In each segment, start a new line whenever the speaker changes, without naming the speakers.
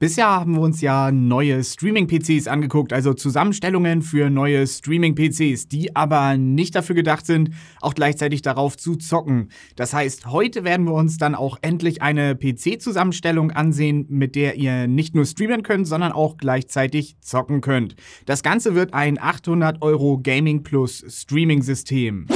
Bisher haben wir uns ja neue Streaming-PCs angeguckt, also Zusammenstellungen für neue Streaming-PCs, die aber nicht dafür gedacht sind, auch gleichzeitig darauf zu zocken. Das heißt, heute werden wir uns dann auch endlich eine PC-Zusammenstellung ansehen, mit der ihr nicht nur streamen könnt, sondern auch gleichzeitig zocken könnt. Das Ganze wird ein 800 Euro Gaming Plus Streaming-System.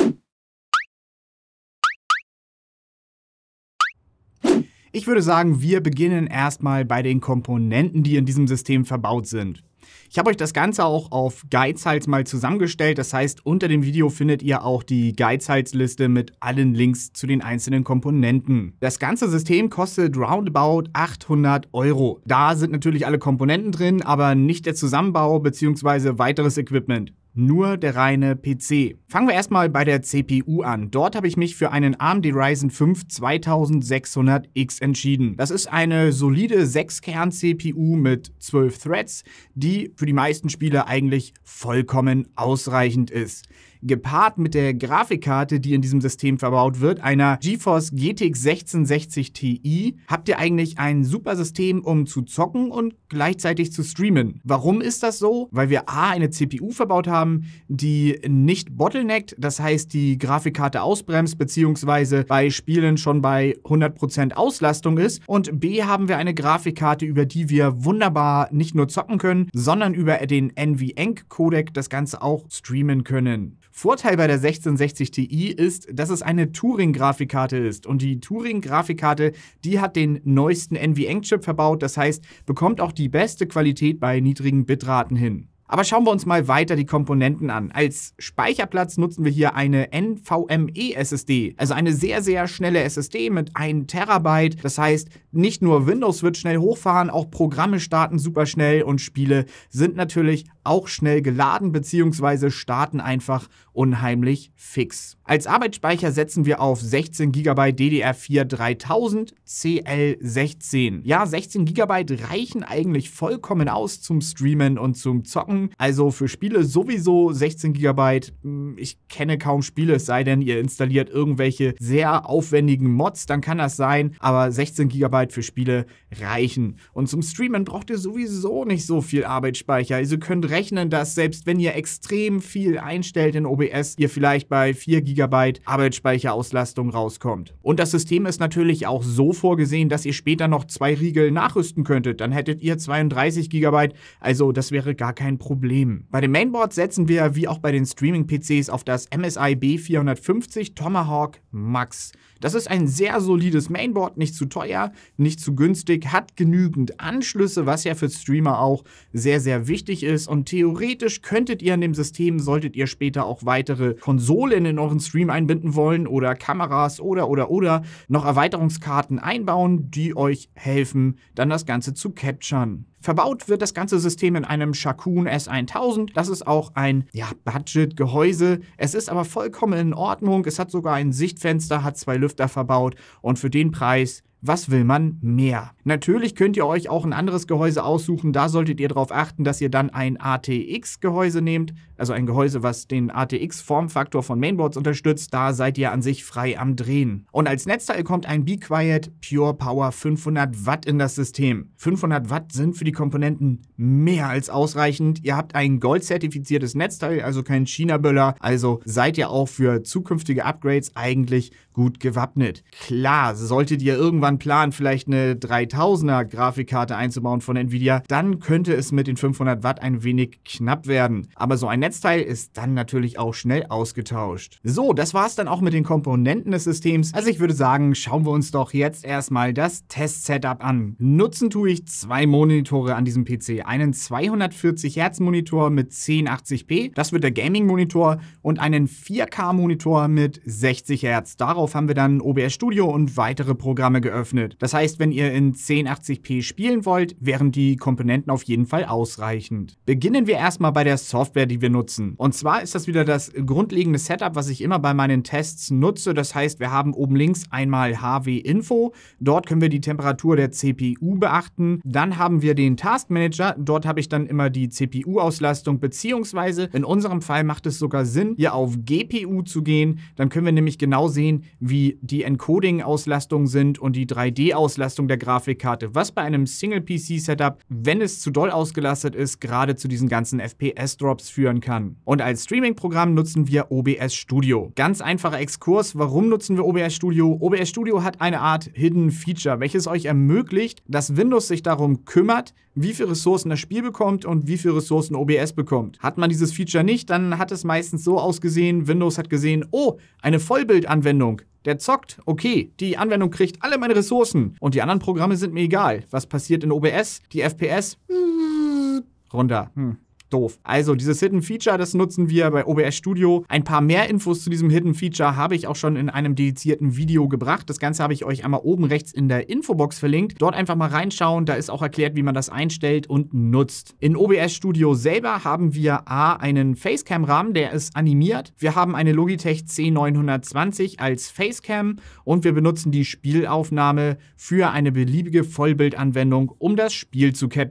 Ich würde sagen, wir beginnen erstmal bei den Komponenten, die in diesem System verbaut sind. Ich habe euch das Ganze auch auf Guides mal zusammengestellt. Das heißt, unter dem Video findet ihr auch die Guides Liste mit allen Links zu den einzelnen Komponenten. Das ganze System kostet roundabout 800 Euro. Da sind natürlich alle Komponenten drin, aber nicht der Zusammenbau bzw. weiteres Equipment nur der reine PC. Fangen wir erstmal bei der CPU an. Dort habe ich mich für einen AMD Ryzen 5 2600X entschieden. Das ist eine solide 6-Kern-CPU mit 12 Threads, die für die meisten Spiele eigentlich vollkommen ausreichend ist gepaart mit der Grafikkarte, die in diesem System verbaut wird, einer GeForce GTX 1660 Ti, habt ihr eigentlich ein super System, um zu zocken und gleichzeitig zu streamen. Warum ist das so? Weil wir A, eine CPU verbaut haben, die nicht bottleneckt, das heißt, die Grafikkarte ausbremst, beziehungsweise bei Spielen schon bei 100% Auslastung ist. Und B, haben wir eine Grafikkarte, über die wir wunderbar nicht nur zocken können, sondern über den NVENC-Codec das Ganze auch streamen können. Vorteil bei der 1660 Ti ist, dass es eine Turing-Grafikkarte ist. Und die Turing-Grafikkarte, die hat den neuesten NVENC-Chip verbaut. Das heißt, bekommt auch die beste Qualität bei niedrigen Bitraten hin. Aber schauen wir uns mal weiter die Komponenten an. Als Speicherplatz nutzen wir hier eine NVMe SSD, also eine sehr, sehr schnelle SSD mit 1 Terabyte. Das heißt, nicht nur Windows wird schnell hochfahren, auch Programme starten super schnell und Spiele sind natürlich auch schnell geladen bzw. starten einfach unheimlich fix. Als Arbeitsspeicher setzen wir auf 16 GB DDR4 3000 CL16. Ja, 16 GB reichen eigentlich vollkommen aus zum Streamen und zum Zocken. Also für Spiele sowieso 16 GB. Hm, ich kenne kaum Spiele, es sei denn, ihr installiert irgendwelche sehr aufwendigen Mods, dann kann das sein. Aber 16 GB für Spiele reichen. Und zum Streamen braucht ihr sowieso nicht so viel Arbeitsspeicher. Also könnt berechnen, dass selbst wenn ihr extrem viel einstellt in OBS, ihr vielleicht bei 4 GB Arbeitsspeicherauslastung rauskommt. Und das System ist natürlich auch so vorgesehen, dass ihr später noch zwei Riegel nachrüsten könntet. Dann hättet ihr 32 GB, also das wäre gar kein Problem. Bei dem Mainboard setzen wir, wie auch bei den Streaming-PCs, auf das MSI B450 Tomahawk Max. Das ist ein sehr solides Mainboard, nicht zu teuer, nicht zu günstig, hat genügend Anschlüsse, was ja für Streamer auch sehr, sehr wichtig ist und und theoretisch könntet ihr an dem System, solltet ihr später auch weitere Konsolen in euren Stream einbinden wollen oder Kameras oder oder oder noch Erweiterungskarten einbauen, die euch helfen, dann das Ganze zu capturen. Verbaut wird das ganze System in einem Shakun S1000. Das ist auch ein ja, Budget-Gehäuse. Es ist aber vollkommen in Ordnung. Es hat sogar ein Sichtfenster, hat zwei Lüfter verbaut und für den Preis was will man mehr? Natürlich könnt ihr euch auch ein anderes Gehäuse aussuchen. Da solltet ihr darauf achten, dass ihr dann ein ATX-Gehäuse nehmt. Also ein Gehäuse, was den ATX-Formfaktor von Mainboards unterstützt. Da seid ihr an sich frei am Drehen. Und als Netzteil kommt ein Be Quiet Pure Power 500 Watt in das System. 500 Watt sind für die Komponenten mehr als ausreichend. Ihr habt ein Gold-zertifiziertes Netzteil, also kein China-Böller. Also seid ihr auch für zukünftige Upgrades eigentlich gut gewappnet. Klar, solltet ihr irgendwann planen, vielleicht eine 3000er Grafikkarte einzubauen von Nvidia, dann könnte es mit den 500 Watt ein wenig knapp werden. Aber so ein Netzteil ist dann natürlich auch schnell ausgetauscht. So, das war's dann auch mit den Komponenten des Systems. Also ich würde sagen, schauen wir uns doch jetzt erstmal das Test-Setup an. Nutzen tue ich zwei Monitore an diesem PC. Einen 240 Hertz Monitor mit 1080p, das wird der Gaming-Monitor, und einen 4K-Monitor mit 60 Hertz. Darauf darauf haben wir dann OBS Studio und weitere Programme geöffnet. Das heißt, wenn ihr in 1080p spielen wollt, wären die Komponenten auf jeden Fall ausreichend. Beginnen wir erstmal bei der Software, die wir nutzen. Und zwar ist das wieder das grundlegende Setup, was ich immer bei meinen Tests nutze. Das heißt, wir haben oben links einmal HW Info. Dort können wir die Temperatur der CPU beachten. Dann haben wir den Task Manager. Dort habe ich dann immer die CPU-Auslastung, beziehungsweise in unserem Fall macht es sogar Sinn, hier auf GPU zu gehen. Dann können wir nämlich genau sehen, wie die Encoding-Auslastung sind und die 3D-Auslastung der Grafikkarte, was bei einem Single-PC-Setup, wenn es zu doll ausgelastet ist, gerade zu diesen ganzen FPS-Drops führen kann. Und als Streaming-Programm nutzen wir OBS Studio. Ganz einfacher Exkurs, warum nutzen wir OBS Studio? OBS Studio hat eine Art Hidden Feature, welches euch ermöglicht, dass Windows sich darum kümmert, wie viele Ressourcen das Spiel bekommt und wie viele Ressourcen OBS bekommt. Hat man dieses Feature nicht, dann hat es meistens so ausgesehen, Windows hat gesehen, oh, eine Vollbildanwendung. Der zockt, okay, die Anwendung kriegt alle meine Ressourcen und die anderen Programme sind mir egal. Was passiert in OBS? Die FPS? Hm, runter. Hm doof. Also dieses Hidden Feature, das nutzen wir bei OBS Studio. Ein paar mehr Infos zu diesem Hidden Feature habe ich auch schon in einem dedizierten Video gebracht. Das Ganze habe ich euch einmal oben rechts in der Infobox verlinkt. Dort einfach mal reinschauen, da ist auch erklärt, wie man das einstellt und nutzt. In OBS Studio selber haben wir A, einen Facecam-Rahmen, der ist animiert. Wir haben eine Logitech C920 als Facecam und wir benutzen die Spielaufnahme für eine beliebige Vollbildanwendung, um das Spiel zu capturen.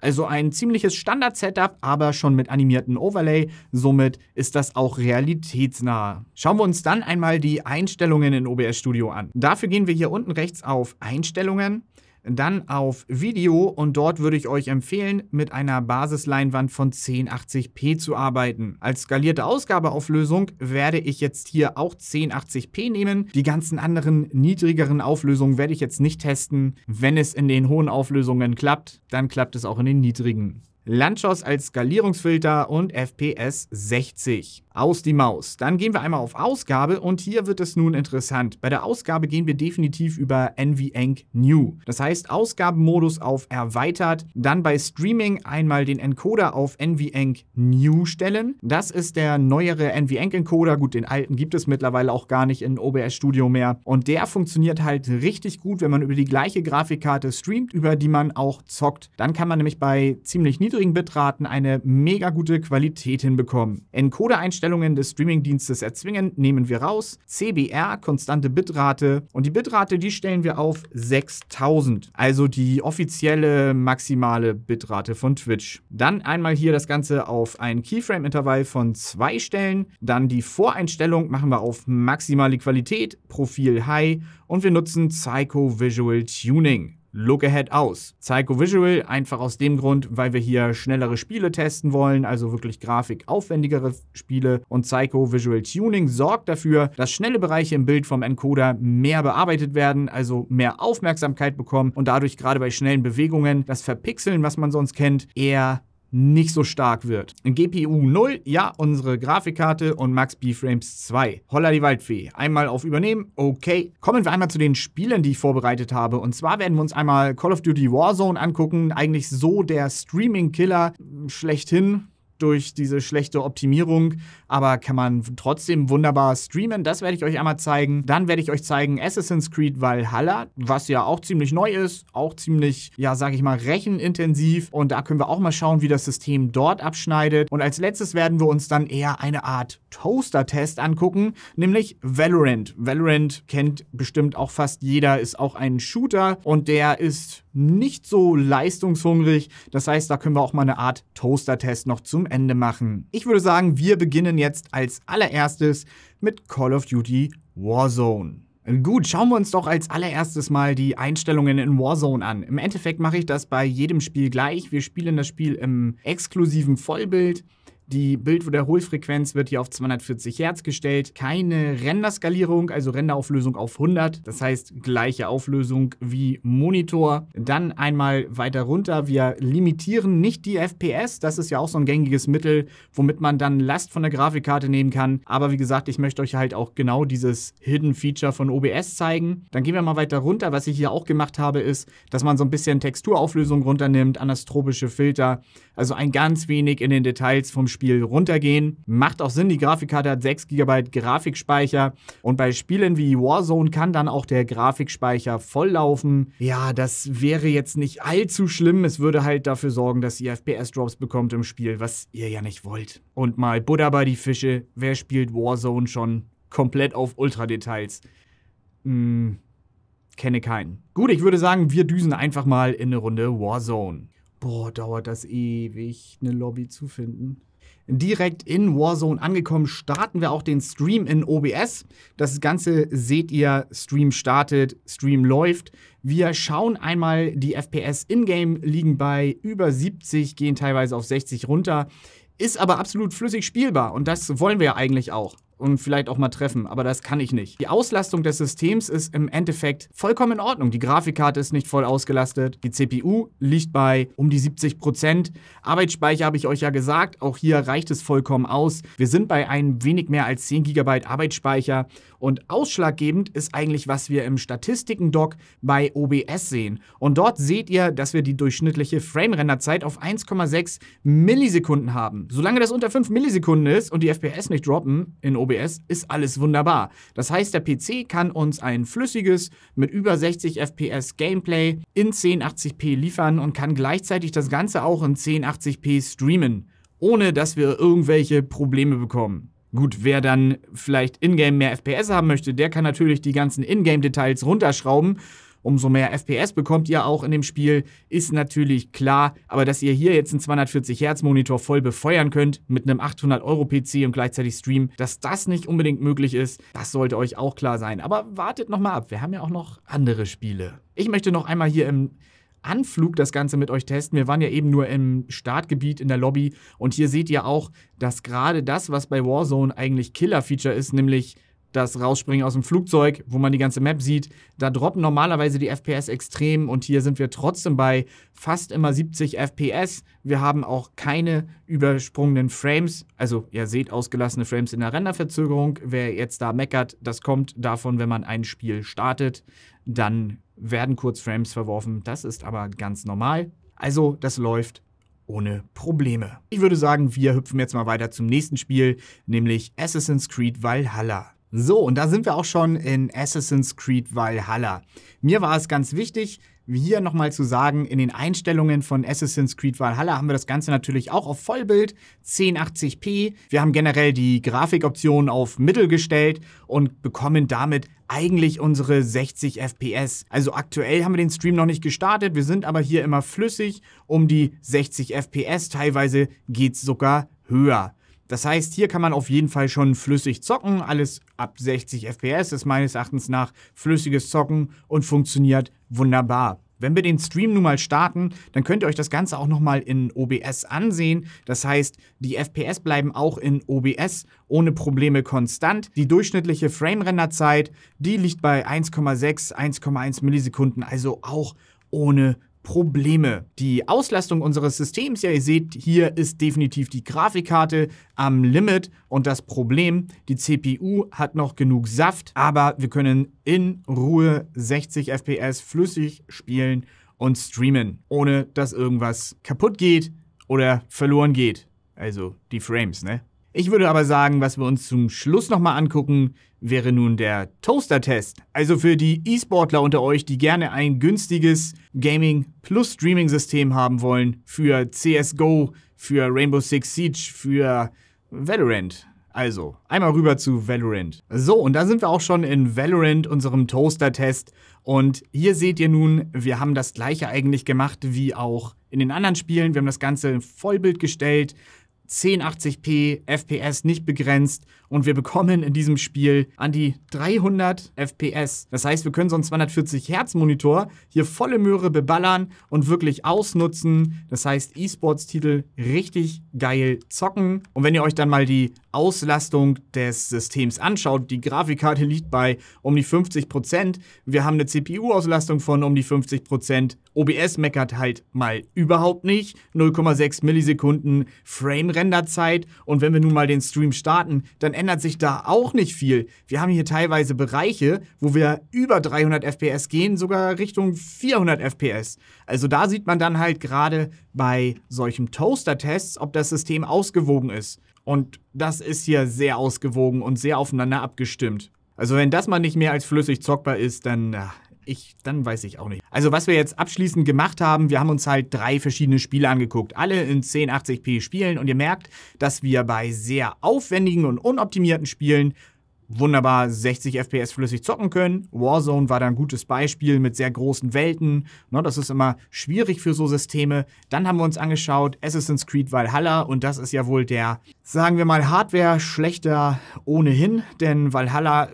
Also ein ziemliches Standard-Setup, aber aber schon mit animierten Overlay, somit ist das auch realitätsnah. Schauen wir uns dann einmal die Einstellungen in OBS Studio an. Dafür gehen wir hier unten rechts auf Einstellungen dann auf Video und dort würde ich euch empfehlen, mit einer Basisleinwand von 1080p zu arbeiten. Als skalierte Ausgabeauflösung werde ich jetzt hier auch 1080p nehmen. Die ganzen anderen niedrigeren Auflösungen werde ich jetzt nicht testen. Wenn es in den hohen Auflösungen klappt, dann klappt es auch in den niedrigen. Lanchos als Skalierungsfilter und FPS 60. Aus die Maus. Dann gehen wir einmal auf Ausgabe und hier wird es nun interessant. Bei der Ausgabe gehen wir definitiv über NVENC New. Das heißt Ausgabenmodus auf Erweitert, dann bei Streaming einmal den Encoder auf NVENC New stellen. Das ist der neuere NVENC Encoder. Gut, den alten gibt es mittlerweile auch gar nicht in OBS Studio mehr. Und der funktioniert halt richtig gut, wenn man über die gleiche Grafikkarte streamt, über die man auch zockt. Dann kann man nämlich bei ziemlich niedrigen niedrigen Bitraten eine mega gute Qualität hinbekommen. encode einstellungen des Streamingdienstes erzwingen nehmen wir raus, CBR, konstante Bitrate und die Bitrate, die stellen wir auf 6000, also die offizielle maximale Bitrate von Twitch. Dann einmal hier das Ganze auf ein Keyframe-Intervall von zwei stellen, dann die Voreinstellung machen wir auf maximale Qualität, Profil High und wir nutzen Psycho Visual Tuning. Look Ahead aus. Psycho Visual einfach aus dem Grund, weil wir hier schnellere Spiele testen wollen, also wirklich grafikaufwendigere Spiele und Psycho Visual Tuning sorgt dafür, dass schnelle Bereiche im Bild vom Encoder mehr bearbeitet werden, also mehr Aufmerksamkeit bekommen und dadurch gerade bei schnellen Bewegungen das Verpixeln, was man sonst kennt, eher nicht so stark wird. GPU 0, ja, unsere Grafikkarte und Max B-Frames 2. Holla die Waldfee. Einmal auf Übernehmen, okay. Kommen wir einmal zu den Spielen, die ich vorbereitet habe. Und zwar werden wir uns einmal Call of Duty Warzone angucken. Eigentlich so der Streaming-Killer schlechthin durch diese schlechte Optimierung, aber kann man trotzdem wunderbar streamen. Das werde ich euch einmal zeigen. Dann werde ich euch zeigen Assassin's Creed Valhalla, was ja auch ziemlich neu ist, auch ziemlich, ja, sage ich mal, rechenintensiv. Und da können wir auch mal schauen, wie das System dort abschneidet. Und als letztes werden wir uns dann eher eine Art Toaster-Test angucken, nämlich Valorant. Valorant kennt bestimmt auch fast jeder, ist auch ein Shooter und der ist nicht so leistungshungrig. Das heißt, da können wir auch mal eine Art Toaster-Test noch zum Ende machen. Ich würde sagen, wir beginnen jetzt als allererstes mit Call of Duty Warzone. Gut, schauen wir uns doch als allererstes mal die Einstellungen in Warzone an. Im Endeffekt mache ich das bei jedem Spiel gleich. Wir spielen das Spiel im exklusiven Vollbild. Die Bildwiederholfrequenz wird hier auf 240 Hertz gestellt. Keine Renderskalierung, also Renderauflösung auf 100. Das heißt, gleiche Auflösung wie Monitor. Dann einmal weiter runter. Wir limitieren nicht die FPS. Das ist ja auch so ein gängiges Mittel, womit man dann Last von der Grafikkarte nehmen kann. Aber wie gesagt, ich möchte euch halt auch genau dieses Hidden Feature von OBS zeigen. Dann gehen wir mal weiter runter. Was ich hier auch gemacht habe, ist, dass man so ein bisschen Texturauflösung runternimmt, anastropische Filter. Also ein ganz wenig in den Details vom Spiel Spiel runtergehen. Macht auch Sinn, die Grafikkarte hat 6 GB Grafikspeicher und bei Spielen wie Warzone kann dann auch der Grafikspeicher volllaufen. Ja, das wäre jetzt nicht allzu schlimm. Es würde halt dafür sorgen, dass ihr FPS-Drops bekommt im Spiel, was ihr ja nicht wollt. Und mal Buddha bei die Fische. Wer spielt Warzone schon komplett auf Ultra-Details? Hm, kenne keinen. Gut, ich würde sagen, wir düsen einfach mal in eine Runde Warzone. Boah, dauert das ewig, eine Lobby zu finden direkt in Warzone angekommen, starten wir auch den Stream in OBS. Das Ganze seht ihr, Stream startet, Stream läuft. Wir schauen einmal, die FPS in-game liegen bei über 70, gehen teilweise auf 60 runter, ist aber absolut flüssig spielbar und das wollen wir ja eigentlich auch und vielleicht auch mal treffen, aber das kann ich nicht. Die Auslastung des Systems ist im Endeffekt vollkommen in Ordnung. Die Grafikkarte ist nicht voll ausgelastet, die CPU liegt bei um die 70%. Prozent. Arbeitsspeicher habe ich euch ja gesagt, auch hier reicht es vollkommen aus. Wir sind bei ein wenig mehr als 10 GB Arbeitsspeicher und ausschlaggebend ist eigentlich, was wir im Statistiken-Doc bei OBS sehen. Und dort seht ihr, dass wir die durchschnittliche Frame-Renderzeit auf 1,6 Millisekunden haben. Solange das unter 5 Millisekunden ist und die FPS nicht droppen in OBS, ist alles wunderbar. Das heißt, der PC kann uns ein flüssiges, mit über 60 FPS Gameplay in 1080p liefern und kann gleichzeitig das Ganze auch in 1080p streamen, ohne dass wir irgendwelche Probleme bekommen. Gut, wer dann vielleicht ingame mehr FPS haben möchte, der kann natürlich die ganzen ingame Details runterschrauben. Umso mehr FPS bekommt ihr auch in dem Spiel, ist natürlich klar. Aber dass ihr hier jetzt einen 240 Hertz Monitor voll befeuern könnt mit einem 800 Euro PC und gleichzeitig streamen, dass das nicht unbedingt möglich ist, das sollte euch auch klar sein. Aber wartet nochmal ab, wir haben ja auch noch andere Spiele. Ich möchte noch einmal hier im Anflug das Ganze mit euch testen. Wir waren ja eben nur im Startgebiet in der Lobby und hier seht ihr auch, dass gerade das, was bei Warzone eigentlich Killer-Feature ist, nämlich das Rausspringen aus dem Flugzeug, wo man die ganze Map sieht. Da droppen normalerweise die FPS extrem und hier sind wir trotzdem bei fast immer 70 FPS. Wir haben auch keine übersprungenen Frames. Also ihr seht ausgelassene Frames in der Renderverzögerung. Wer jetzt da meckert, das kommt davon, wenn man ein Spiel startet, dann werden kurz Frames verworfen. Das ist aber ganz normal. Also das läuft ohne Probleme. Ich würde sagen, wir hüpfen jetzt mal weiter zum nächsten Spiel, nämlich Assassin's Creed Valhalla. So, und da sind wir auch schon in Assassin's Creed Valhalla. Mir war es ganz wichtig, hier nochmal zu sagen, in den Einstellungen von Assassin's Creed Valhalla haben wir das Ganze natürlich auch auf Vollbild, 1080p. Wir haben generell die Grafikoptionen auf Mittel gestellt und bekommen damit eigentlich unsere 60 FPS. Also aktuell haben wir den Stream noch nicht gestartet, wir sind aber hier immer flüssig um die 60 FPS, teilweise geht's sogar höher. Das heißt, hier kann man auf jeden Fall schon flüssig zocken. Alles ab 60 FPS ist meines Erachtens nach flüssiges Zocken und funktioniert wunderbar. Wenn wir den Stream nun mal starten, dann könnt ihr euch das Ganze auch nochmal in OBS ansehen. Das heißt, die FPS bleiben auch in OBS ohne Probleme konstant. Die durchschnittliche Frame-Renderzeit, die liegt bei 1,6, 1,1 Millisekunden, also auch ohne Probleme. Probleme. Die Auslastung unseres Systems, ja ihr seht, hier ist definitiv die Grafikkarte am Limit und das Problem, die CPU hat noch genug Saft, aber wir können in Ruhe 60 FPS flüssig spielen und streamen, ohne dass irgendwas kaputt geht oder verloren geht. Also die Frames, ne? Ich würde aber sagen, was wir uns zum Schluss nochmal angucken, wäre nun der Toaster-Test. Also für die E-Sportler unter euch, die gerne ein günstiges Gaming- plus Streaming-System haben wollen, für CSGO, für Rainbow Six Siege, für Valorant. Also, einmal rüber zu Valorant. So, und da sind wir auch schon in Valorant, unserem Toaster-Test. Und hier seht ihr nun, wir haben das gleiche eigentlich gemacht wie auch in den anderen Spielen. Wir haben das Ganze in Vollbild gestellt, 1080p, FPS nicht begrenzt und wir bekommen in diesem Spiel an die 300 FPS. Das heißt, wir können so einen 240 Hertz Monitor hier volle Möhre beballern und wirklich ausnutzen. Das heißt, E-Sports-Titel richtig geil zocken. Und wenn ihr euch dann mal die Auslastung des Systems anschaut, die Grafikkarte liegt bei um die 50%, Prozent. wir haben eine CPU-Auslastung von um die 50%, Prozent. OBS meckert halt mal überhaupt nicht, 0,6 Millisekunden Frame-Renderzeit und wenn wir nun mal den Stream starten, dann ändert sich da auch nicht viel. Wir haben hier teilweise Bereiche, wo wir über 300 FPS gehen, sogar Richtung 400 FPS. Also da sieht man dann halt gerade bei solchen Toaster-Tests, ob das System ausgewogen ist. Und das ist hier sehr ausgewogen und sehr aufeinander abgestimmt. Also wenn das mal nicht mehr als flüssig zockbar ist, dann, na, ich, dann weiß ich auch nicht. Also was wir jetzt abschließend gemacht haben, wir haben uns halt drei verschiedene Spiele angeguckt. Alle in 1080p Spielen und ihr merkt, dass wir bei sehr aufwendigen und unoptimierten Spielen wunderbar 60 FPS flüssig zocken können. Warzone war da ein gutes Beispiel mit sehr großen Welten. No, ne, das ist immer schwierig für so Systeme. Dann haben wir uns angeschaut Assassin's Creed Valhalla und das ist ja wohl der, sagen wir mal, Hardware schlechter ohnehin, denn Valhalla äh,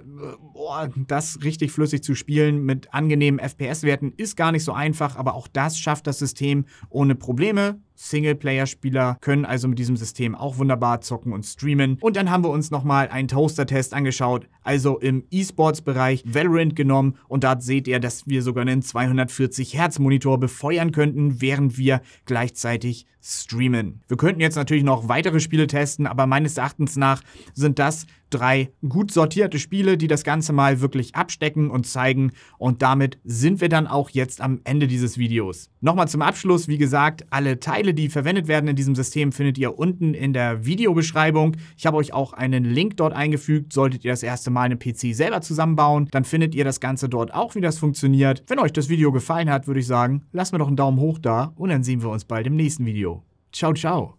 boah, das richtig flüssig zu spielen mit angenehmen FPS-Werten ist gar nicht so einfach, aber auch das schafft das System ohne Probleme. Singleplayer-Spieler können also mit diesem System auch wunderbar zocken und streamen. Und dann haben wir uns nochmal einen Toaster-Test angeschaut, also im E-Sports-Bereich Valorant genommen. Und dort seht ihr, dass wir sogar einen 240 Hertz-Monitor befeuern könnten, während wir gleichzeitig streamen. Wir könnten jetzt natürlich noch weitere Spiele testen, aber meines Erachtens nach sind das drei gut sortierte Spiele, die das Ganze mal wirklich abstecken und zeigen. Und damit sind wir dann auch jetzt am Ende dieses Videos. Nochmal zum Abschluss, wie gesagt, alle Teile, die verwendet werden in diesem System, findet ihr unten in der Videobeschreibung. Ich habe euch auch einen Link dort eingefügt. Solltet ihr das erste Mal einen PC selber zusammenbauen, dann findet ihr das Ganze dort auch, wie das funktioniert. Wenn euch das Video gefallen hat, würde ich sagen, lasst mir doch einen Daumen hoch da und dann sehen wir uns bald im nächsten Video. Ciao, ciao.